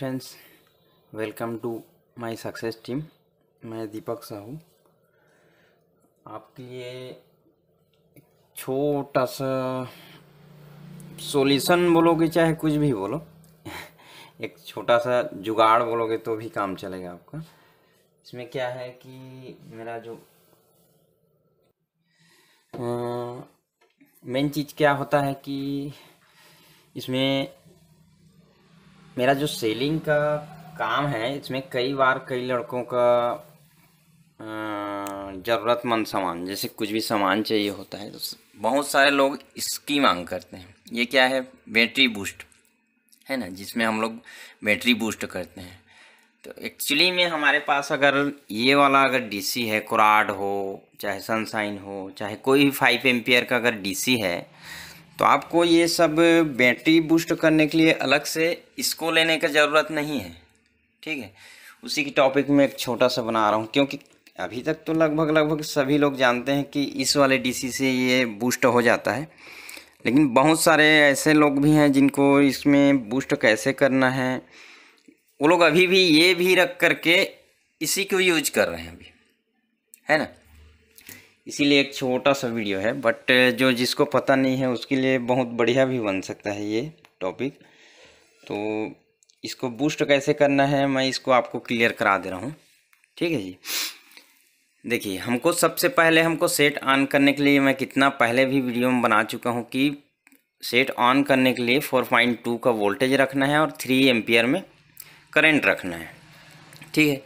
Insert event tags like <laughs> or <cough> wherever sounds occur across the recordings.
Friends welcome to my success team मैं दीपक साहू आपके लिए छोटा सा सॉल्यूशन बोलोगे चाहे कुछ भी बोलो <laughs> एक छोटा सा जुगाड़ बोलोगे तो भी काम चलेगा आपका इसमें क्या है कि मेरा जो मेन चीज़ क्या होता है कि इसमें मेरा जो सेलिंग का काम है इसमें कई बार कई लड़कों का ज़रूरतमंद सामान जैसे कुछ भी सामान चाहिए होता है तो बहुत सारे लोग इसकी मांग करते हैं ये क्या है बैटरी बूस्ट है ना जिसमें हम लोग बैटरी बूस्ट करते हैं तो एक्चुअली में हमारे पास अगर ये वाला अगर डीसी है कुराड हो चाहे सनसाइन हो चाहे कोई भी फाइव एम्पियर का अगर डीसी है तो आपको ये सब बैटरी बूस्ट करने के लिए अलग से इसको लेने का ज़रूरत नहीं है ठीक है उसी की टॉपिक में एक छोटा सा बना रहा हूँ क्योंकि अभी तक तो लगभग लगभग सभी लोग जानते हैं कि इस वाले डीसी से ये बूस्ट हो जाता है लेकिन बहुत सारे ऐसे लोग भी हैं जिनको इसमें बूस्ट कैसे करना है वो लोग अभी भी ये भी रख करके इसी को यूज कर रहे हैं अभी है ना इसीलिए एक छोटा सा वीडियो है बट जो जिसको पता नहीं है उसके लिए बहुत बढ़िया भी बन सकता है ये टॉपिक तो इसको बूस्ट कैसे करना है मैं इसको आपको क्लियर करा दे रहा हूँ ठीक है जी देखिए हमको सबसे पहले हमको सेट ऑन करने के लिए मैं कितना पहले भी वीडियो में बना चुका हूँ कि सेट ऑन करने के लिए 4.2 का वोल्टेज रखना है और 3 एम्पियर में करंट रखना है ठीक है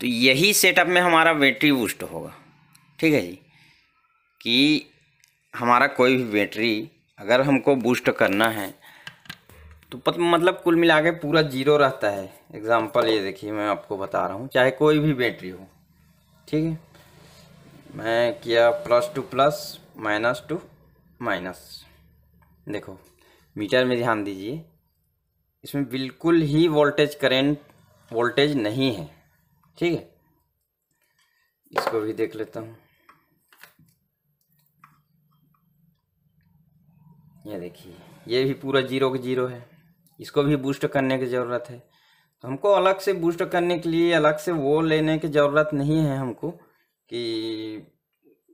तो यही सेटअप में हमारा बैटरी बूस्ट होगा ठीक है जी कि हमारा कोई भी बैटरी अगर हमको बूस्ट करना है तो पत मतलब कुल मिला के पूरा जीरो रहता है एग्ज़ाम्पल ये देखिए मैं आपको बता रहा हूँ चाहे कोई भी बैटरी हो ठीक है मैं किया plus to plus minus to minus देखो मीटर में ध्यान दीजिए इसमें बिल्कुल ही वोल्टेज करेंट वोल्टेज नहीं है ठीक है इसको भी देख लेता हूँ ये देखिए ये भी पूरा जीरो के जीरो है इसको भी बूस्ट करने की ज़रूरत है तो हमको अलग से बूस्ट करने के लिए अलग से वो लेने की ज़रूरत नहीं है हमको कि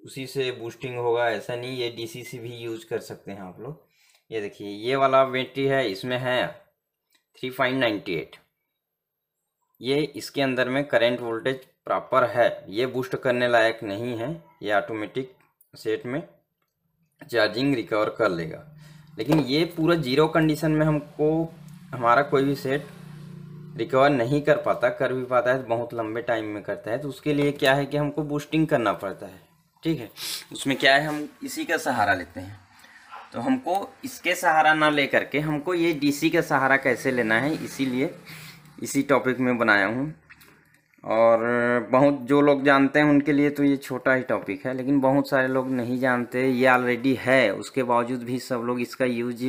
उसी से बूस्टिंग होगा ऐसा नहीं ये डीसीसी भी यूज कर सकते हैं आप लोग ये देखिए ये वाला बैटरी है इसमें है थ्री फाइव नाइन्टी एट ये इसके अंदर में करंट वोल्टेज प्रॉपर है ये बूस्ट करने लायक नहीं है ये ऑटोमेटिक सेट में चार्जिंग रिकवर कर लेगा लेकिन ये पूरा जीरो कंडीशन में हमको हमारा कोई भी सेट रिकवर नहीं कर पाता कर भी पाता है तो बहुत लंबे टाइम में करता है तो उसके लिए क्या है कि हमको बूस्टिंग करना पड़ता है ठीक है उसमें क्या है हम इसी का सहारा लेते हैं तो हमको इसके सहारा ना ले करके हमको ये डीसी का सहारा कैसे लेना है इसीलिए इसी टॉपिक में बनाया हूँ और बहुत जो लोग जानते हैं उनके लिए तो ये छोटा ही टॉपिक है लेकिन बहुत सारे लोग नहीं जानते ये ऑलरेडी है उसके बावजूद भी सब लोग इसका यूज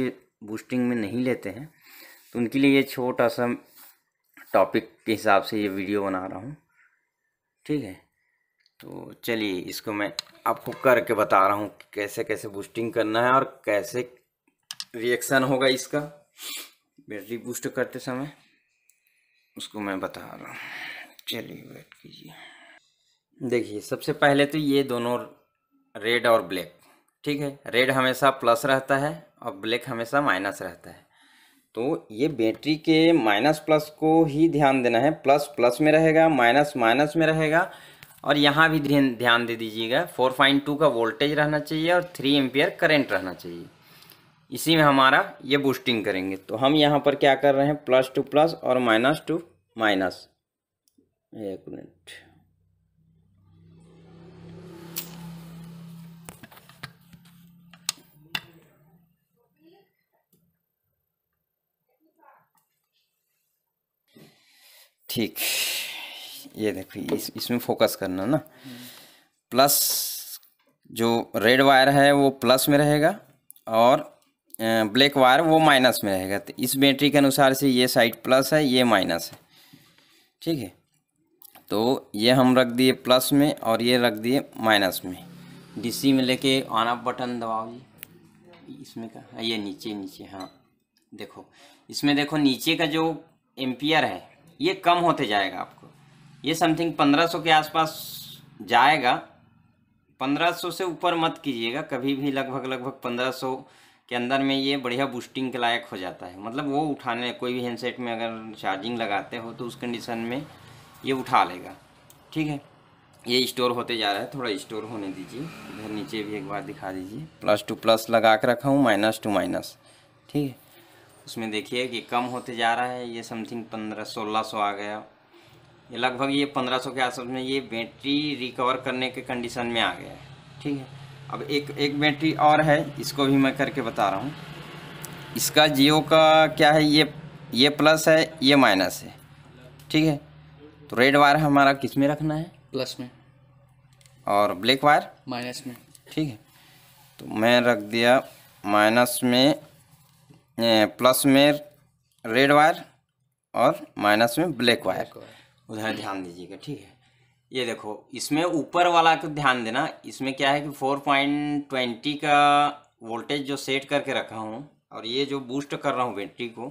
बूस्टिंग में नहीं लेते हैं तो उनके लिए ये छोटा सा टॉपिक के हिसाब से ये वीडियो बना रहा हूँ ठीक है तो चलिए इसको मैं आपको करके बता रहा हूँ कैसे कैसे बूस्टिंग करना है और कैसे रिएक्शन होगा इसका बैटरी बूस्ट करते समय उसको मैं बता रहा हूँ चलिए वेट कीजिए देखिए सबसे पहले तो ये दोनों रेड और ब्लैक ठीक है रेड हमेशा प्लस रहता है और ब्लैक हमेशा माइनस रहता है तो ये बैटरी के माइनस प्लस को ही ध्यान देना है प्लस प्लस में रहेगा माइनस माइनस में रहेगा और यहाँ भी ध्यान दे दीजिएगा फोर पॉइंट टू का वोल्टेज रहना चाहिए और थ्री एम्पियर करेंट रहना चाहिए इसी में हमारा ये बूस्टिंग करेंगे तो हम यहाँ पर क्या कर रहे हैं प्लस टू प्लस और माइनस टू माइनस एक मिनट ठीक ये देखो इस इसमें फोकस करना ना प्लस जो रेड वायर है वो प्लस में रहेगा और ब्लैक वायर वो माइनस में रहेगा तो इस बैटरी के अनुसार से ये साइड प्लस है ये माइनस है ठीक है तो ये हम रख दिए प्लस में और ये रख दिए माइनस में डीसी में लेके ऑन ऑफ बटन दबाओ जी इसमें का हाँ, ये नीचे नीचे हाँ देखो इसमें देखो नीचे का जो एम्पियर है ये कम होते जाएगा आपको ये समथिंग पंद्रह सौ के आसपास जाएगा पंद्रह सौ से ऊपर मत कीजिएगा कभी भी लगभग लगभग पंद्रह सौ के अंदर में ये बढ़िया बूस्टिंग के लायक हो जाता है मतलब वो उठाने कोई भी हैंडसेट में अगर चार्जिंग लगाते हो तो उस कंडीशन में ये उठा लेगा ठीक है ये स्टोर होते जा रहा है थोड़ा स्टोर होने दीजिए इधर नीचे भी एक बार दिखा दीजिए प्लस टू प्लस लगा के रखा हूँ माइनस टू माइनस ठीक है उसमें देखिए कि कम होते जा रहा है ये समथिंग पंद्रह सोलह सौ आ गया ये लगभग ये पंद्रह सौ के आसपास में ये बैटरी रिकवर करने के कंडीशन में आ गया है ठीक है अब एक एक बैटरी और है इसको भी मैं करके बता रहा हूँ इसका जियो का क्या है ये ये प्लस है ये माइनस है ठीक है रेड वायर हमारा किस में रखना है प्लस में और ब्लैक वायर माइनस में ठीक है तो मैं रख दिया माइनस में प्लस में रेड वायर और माइनस में ब्लैक वायर उधर ध्यान दीजिएगा ठीक है ये देखो इसमें ऊपर वाला को ध्यान देना इसमें क्या है कि फोर पॉइंट ट्वेंटी का वोल्टेज जो सेट करके रखा हूँ और ये जो बूस्ट कर रहा हूँ बैटरी को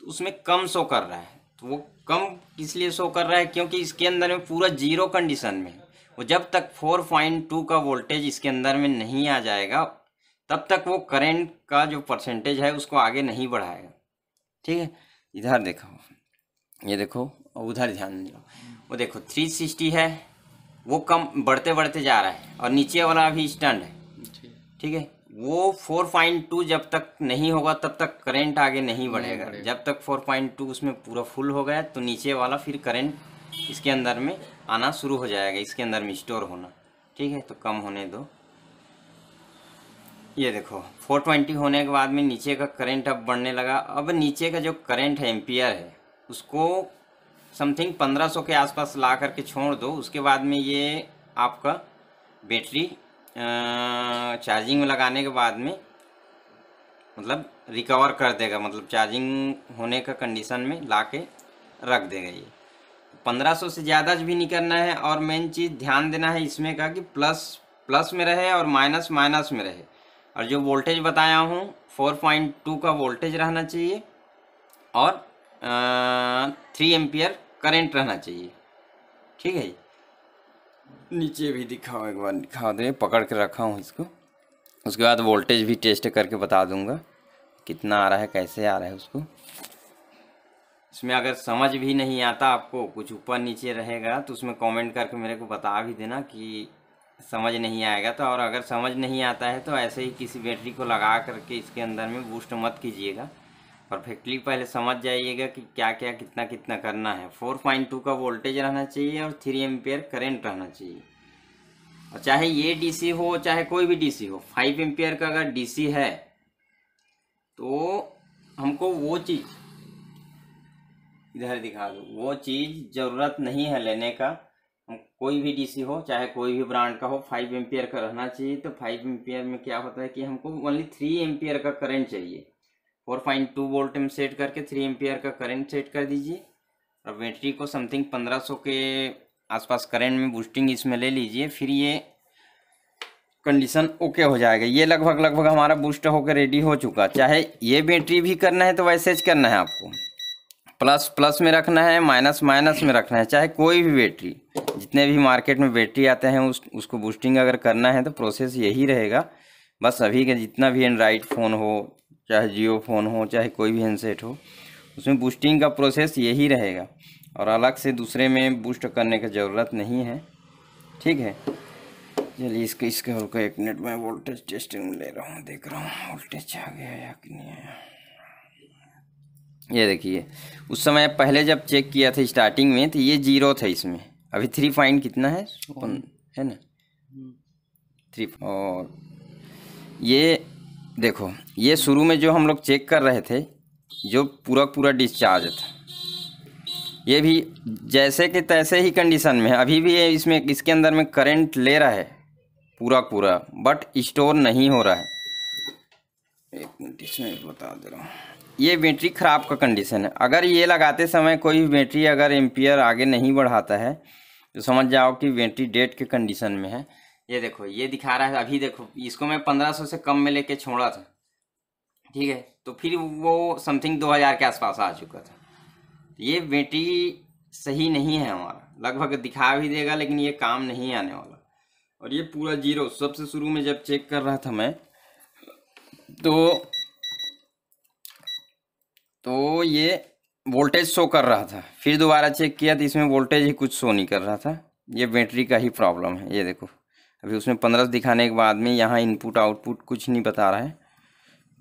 तो उसमें कम शो कर रहा है तो वो कम इसलिए शो कर रहा है क्योंकि इसके अंदर में पूरा जीरो कंडीशन में वो जब तक 4.2 का वोल्टेज इसके अंदर में नहीं आ जाएगा तब तक वो करंट का जो परसेंटेज है उसको आगे नहीं बढ़ाएगा ठीक है इधर देखो ये देखो और उधर ध्यान दो वो देखो 360 है वो कम बढ़ते बढ़ते जा रहा है और नीचे वाला अभी स्टैंड है ठीक है वो फोर पॉइंट टू जब तक नहीं होगा तब तक करंट आगे नहीं बढ़ेगा जब तक फोर पॉइंट टू उसमें पूरा फुल हो गया तो नीचे वाला फिर करंट इसके अंदर में आना शुरू हो जाएगा इसके अंदर में स्टोर होना ठीक है तो कम होने दो ये देखो 420 होने के बाद में नीचे का करंट अब बढ़ने लगा अब नीचे का जो करंट है एम्पियर है उसको समथिंग 1500 के आसपास ला करके छोड़ दो उसके बाद में ये आपका बैटरी चार्जिंग में लगाने के बाद में मतलब रिकवर कर देगा मतलब चार्जिंग होने का कंडीशन में ला के रख देगा ये 1500 से ज़्यादा भी नहीं करना है और मेन चीज़ ध्यान देना है इसमें का कि प्लस प्लस में रहे और माइनस माइनस में रहे और जो वोल्टेज बताया हूँ 4.2 का वोल्टेज रहना चाहिए और थ्री एम्पियर करेंट रहना चाहिए ठीक है जी नीचे भी दिखाओ एक बार दिखा दे पकड़ के रखा हूँ इसको उसके बाद वोल्टेज भी टेस्ट करके बता दूंगा कितना आ रहा है कैसे आ रहा है उसको इसमें अगर समझ भी नहीं आता आपको कुछ ऊपर नीचे रहेगा तो उसमें कमेंट करके मेरे को बता भी देना कि समझ नहीं आएगा तो और अगर समझ नहीं आता है तो ऐसे ही किसी बैटरी को लगा करके इसके अंदर में बूस्ट मत कीजिएगा परफेक्टली पहले समझ जाइएगा कि क्या क्या कितना कितना करना है फोर पॉइंट टू का वोल्टेज रहना चाहिए और थ्री एम्पियर करेंट रहना चाहिए और चाहे ये डीसी हो चाहे कोई भी डीसी हो फाइव एम्पियर का अगर डीसी है तो हमको वो चीज़ इधर दिखा दो वो चीज़ ज़रूरत नहीं है लेने का कोई भी डीसी हो चाहे कोई भी ब्रांड का हो फाइव एम्पियर का रहना चाहिए तो फाइव एम्पियर में क्या होता है कि हमको ओनली थ्री एम्पियर का करंट चाहिए फोर पॉइंट टू वोल्ट में सेट करके थ्री एम का करंट सेट कर दीजिए और बैटरी को समथिंग पंद्रह सौ के आसपास करंट में बूस्टिंग इसमें ले लीजिए फिर ये कंडीशन ओके हो जाएगा ये लगभग लगभग हमारा बूस्ट होकर रेडी हो चुका चाहे ये बैटरी भी करना है तो वैसे करना है आपको प्लस प्लस में रखना है माइनस माइनस में रखना है चाहे कोई भी बैटरी जितने भी मार्केट में बैटरी आते हैं उस उसको बूस्टिंग अगर करना है तो प्रोसेस यही रहेगा बस अभी का जितना भी एंड्राइड फ़ोन हो चाहे जियो फ़ोन हो चाहे कोई भी हैंडसेट हो उसमें बूस्टिंग का प्रोसेस यही रहेगा और अलग से दूसरे में बूस्ट करने की ज़रूरत नहीं है ठीक है चलिए इसके इसके और का एक मिनट में वोल्टेज टेस्टिंग ले रहा हूँ देख रहा हूँ वोल्टेज आ गया या कि नहीं आया ये देखिए उस समय पहले जब चेक किया था स्टार्टिंग में तो ये जीरो था इसमें अभी थ्री पॉइंट कितना है है ना थ्री हम्म। और ये देखो ये शुरू में जो हम लोग चेक कर रहे थे जो पूरा पूरा डिस्चार्ज था ये भी जैसे कि तैसे ही कंडीशन में है अभी भी ये इसमें इसके अंदर में करंट ले रहा है पूरा पूरा बट स्टोर नहीं हो रहा है एक मिनट इसमें बता दे रहा हूँ ये बैटरी ख़राब का कंडीशन है अगर ये लगाते समय कोई बैटरी अगर एम्पियर आगे नहीं बढ़ाता है तो समझ जाओ कि बैटरी डेट के कंडीशन में है ये देखो ये दिखा रहा है अभी देखो इसको मैं पंद्रह सौ से कम में लेके छोड़ा था ठीक है तो फिर वो समथिंग दो हज़ार के आसपास आ चुका था ये बेटी सही नहीं है हमारा लगभग दिखा भी देगा लेकिन ये काम नहीं आने वाला और ये पूरा जीरो सबसे शुरू में जब चेक कर रहा था मैं तो तो ये वोल्टेज शो कर रहा था फिर दोबारा चेक किया तो इसमें वोल्टेज ही कुछ शो नहीं कर रहा था ये बैटरी का ही प्रॉब्लम है ये देखो अभी उसमें पंद्रह दिखाने के बाद में यहाँ इनपुट आउटपुट कुछ नहीं बता रहा है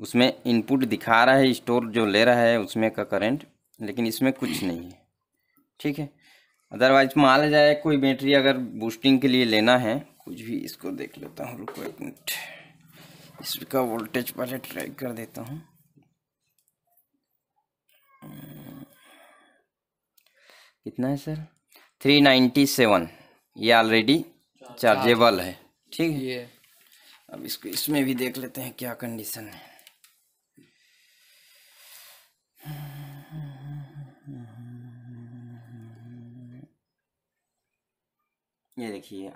उसमें इनपुट दिखा रहा है स्टोर जो ले रहा है उसमें का करंट लेकिन इसमें कुछ नहीं है ठीक है अदरवाइज मान जाए कोई बैटरी अगर बूस्टिंग के लिए लेना है कुछ भी इसको देख लेता हूँ रुको एक मिनट इसका वोल्टेज पहले ट्रैक कर देता हूँ कितना है सर थ्री नाइन्टी सेवन ये ऑलरेडी चार्जेबल है ठीक है ये अब इसको इसमें भी देख लेते हैं क्या कंडीशन है ये देखिए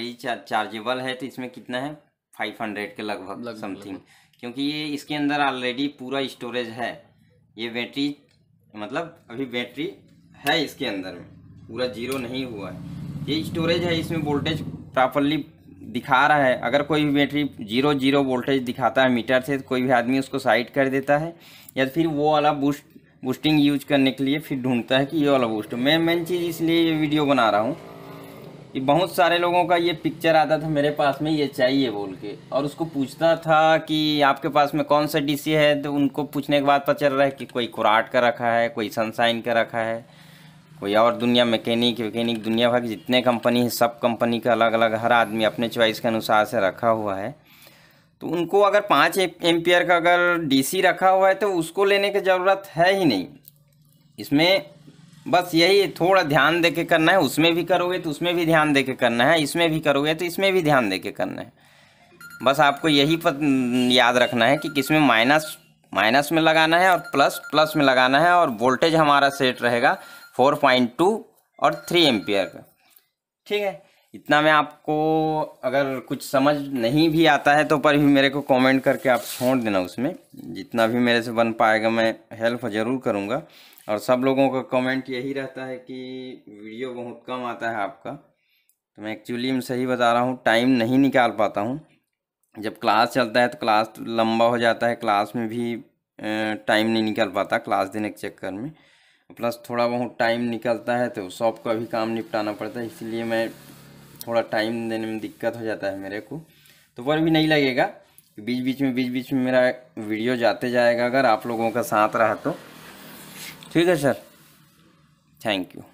ये चार्जेबल है तो इसमें कितना है फाइव हंड्रेड के लगभग समथिंग क्योंकि ये इसके अंदर ऑलरेडी पूरा स्टोरेज है ये बैटरी मतलब अभी बैटरी है इसके अंदर में पूरा जीरो नहीं हुआ है ये स्टोरेज है इसमें वोल्टेज प्रॉपरली दिखा रहा है अगर कोई भी बैटरी जीरो जीरो वोल्टेज दिखाता है मीटर से तो कोई भी आदमी उसको साइड कर देता है या फिर वो वाला बूस्ट बूस्टिंग यूज करने के लिए फिर ढूंढता है कि ये वाला बूस्ट मैं मेन चीज़ इसलिए ये वीडियो बना रहा हूँ कि बहुत सारे लोगों का ये पिक्चर आता था मेरे पास में ये चाहिए बोल के और उसको पूछता था कि आपके पास में कौन सा डीसी है तो उनको पूछने के बाद पता चल रहा है कि कोई कुराट का रखा है कोई सनसाइन का रखा है कोई और दुनिया मैकेनिक वैकेनिक दुनिया भर की जितने कंपनी है सब कंपनी का अलग अलग हर आदमी अपने चॉइस के अनुसार से रखा हुआ है तो उनको अगर पाँच एम्पियर का अगर डीसी रखा हुआ है तो उसको लेने की ज़रूरत है ही नहीं इसमें बस यही थोड़ा ध्यान दे के करना है उसमें भी करोगे तो उसमें भी ध्यान दे के करना है इसमें भी करोगे तो इसमें भी ध्यान दे के करना है बस आपको यही पत याद रखना है कि किस में माइनस माइनस में लगाना है और प्लस प्लस में लगाना है और वोल्टेज हमारा सेट रहेगा फोर पॉइंट टू और थ्री एम्पियर का ठीक है इतना मैं आपको अगर कुछ समझ नहीं भी आता है तो पर भी मेरे को कमेंट करके आप छोड़ देना उसमें जितना भी मेरे से बन पाएगा मैं हेल्प ज़रूर करूँगा और सब लोगों का कमेंट यही रहता है कि वीडियो बहुत कम आता है आपका तो मैं एक्चुअली में सही बता रहा हूँ टाइम नहीं निकाल पाता हूँ जब क्लास चलता है तो क्लास लंबा हो जाता है क्लास में भी टाइम नहीं निकाल पाता क्लास देने के चक्कर में प्लस थोड़ा बहुत टाइम निकलता है तो शॉप का भी काम निपटाना पड़ता है इसलिए मैं थोड़ा टाइम देने में दिक्कत हो जाता है मेरे को तो वर भी नहीं लगेगा बीच बीच में बीच बीच में मेरा वीडियो जाते जाएगा अगर आप लोगों का साथ रहा तो ठीक है सर थैंक यू